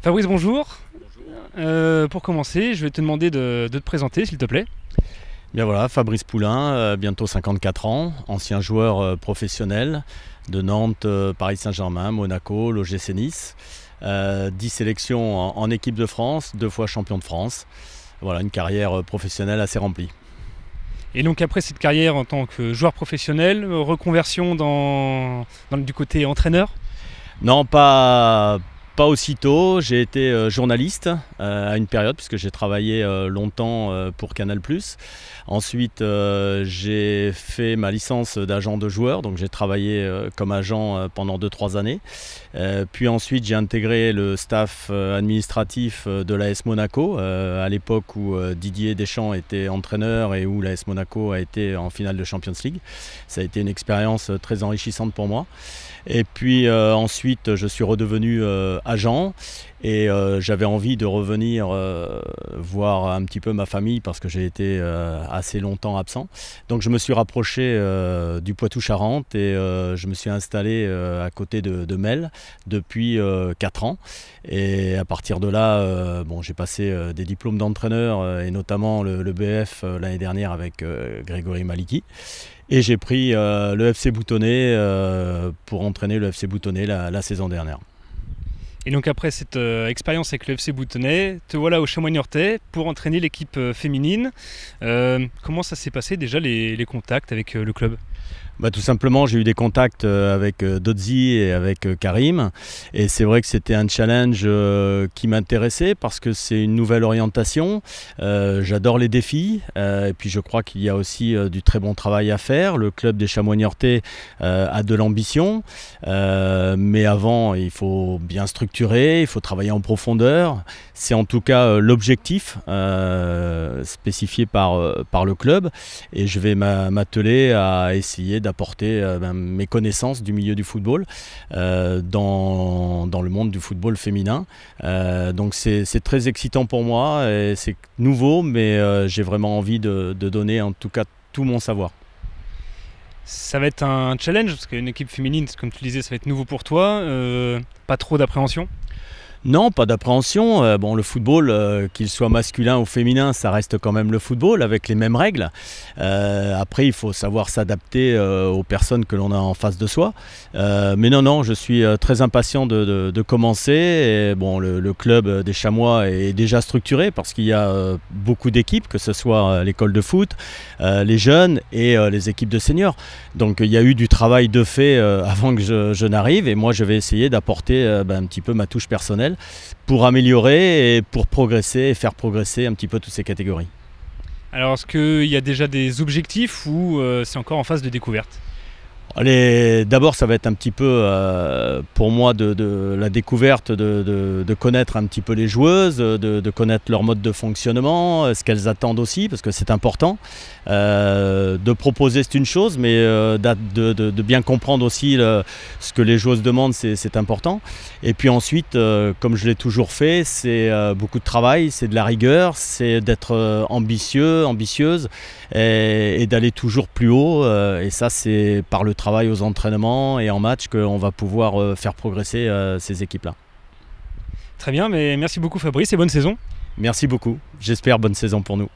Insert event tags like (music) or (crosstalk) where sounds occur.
Fabrice, bonjour. Euh, pour commencer, je vais te demander de, te présenter, s'il te plaît. Bien voilà, Fabrice Poulain, euh, bientôt 54 ans, ancien joueur euh, professionnel de Nantes, Paris Saint-Germain, Monaco, l'OGC Nice. 10 sélections en, équipe de France, deux fois champion de France. Voilà, une carrière professionnelle assez remplie. Et donc après cette carrière en tant que joueur professionnel, reconversion dans du côté entraîneur Non, pas pas aussitôt, j'ai été euh, journaliste euh, à une période puisque j'ai travaillé euh, longtemps pour Canal+. Ensuite, j'ai fait ma licence d'agent de joueur, donc j'ai travaillé comme agent pendant 2-3 années. Puis ensuite, j'ai intégré le staff administratif de l'AS Monaco à l'époque où Didier Deschamps était entraîneur et où l'AS Monaco a été en finale de Champions League. Ça a été une expérience très enrichissante pour moi. Et puis ensuite, je suis redevenu et euh, j'avais envie de revenir euh, voir un petit peu ma famille parce que j'ai été euh, assez longtemps absent. Donc je me suis rapproché du Poitou-Charentes et je me suis installé à côté de, de Mel depuis 4 ans. Et à partir de là, bon, j'ai passé des diplômes d'entraîneur et notamment le, BF l'année dernière avec Grégory Maliki. Et j'ai pris le FC Boutonnet pour entraîner le FC Boutonnet la saison dernière. Et donc après cette euh, expérience avec le FC Boutonnet, te voilà au chamois pour entraîner l'équipe euh, féminine. Euh, comment ça s'est passé déjà les contacts avec le club bah, tout simplement, j'ai eu des contacts euh, avec euh, Dodzi et avec euh, Karim. Et c'est vrai que c'était un challenge qui m'intéressait parce que c'est une nouvelle orientation. J'adore les défis. et puis je crois qu'il y a aussi du très bon travail à faire. Le club des chamois a de l'ambition. mais avant, il faut bien structurer, il faut travailler en profondeur. C'est en tout cas l'objectif spécifié par, par le club. Et je vais m'atteler à essayer de apporter euh, ben, mes connaissances du milieu du football euh, dans, le monde du football féminin. Euh, donc c'est très excitant pour moi, c'est nouveau, mais j'ai vraiment envie de, donner en tout cas tout mon savoir. Ça va être un challenge, parce qu'une équipe féminine, comme tu disais, ça va être nouveau pour toi. pas trop d'appréhension non, pas d'appréhension. Euh, bon, le football, euh, qu'il soit masculin ou féminin, ça reste quand même le football avec les mêmes règles. Euh, après, il faut savoir s'adapter aux personnes que l'on a en face de soi. mais non, non, je suis très impatient de, commencer. bon, le, club des Chamois est déjà structuré parce qu'il y a beaucoup d'équipes, que ce soit l'école de foot, les jeunes et les équipes de seniors. Donc, il y a eu du travail de fait (laughs) avant que je, n'arrive. Et moi, je vais essayer d'apporter ben, un petit peu ma touche personnelle pour améliorer et pour progresser et faire progresser un petit peu toutes ces catégories. Alors est-ce qu'il y a déjà des objectifs ou euh, c'est encore en phase de découverte Allez, d'abord, ça va être un petit peu euh, pour moi de, la découverte de, connaître un petit peu les joueuses, de, connaître leur mode de fonctionnement, euh, ce qu'elles attendent aussi, parce que c'est important. Euh, de proposer, c'est une chose, mais de, bien comprendre aussi ce que les joueuses demandent, c'est important. Et puis ensuite, comme je l'ai toujours fait, c'est beaucoup de travail, c'est de la rigueur, c'est d'être ambitieux, ambitieuse, et d'aller toujours plus haut. et ça, c'est par le travail aux entraînements et en match qu'on va pouvoir euh, faire progresser euh, ces équipes-là. Très bien, mais merci beaucoup Fabrice et bonne saison. Merci beaucoup. J'espère bonne saison pour nous.